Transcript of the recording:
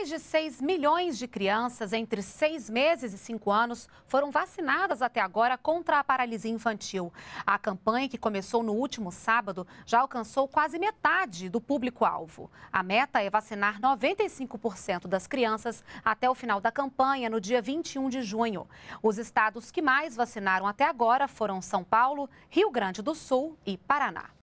Mais de 6 milhões de crianças entre 6 meses e 5 anos foram vacinadas até agora contra a paralisia infantil. A campanha, que começou no último sábado, já alcançou quase metade do público-alvo. A meta é vacinar 95% das crianças até o final da campanha, no dia 21 de junho. Os estados que mais vacinaram até agora foram São Paulo, Rio Grande do Sul e Paraná.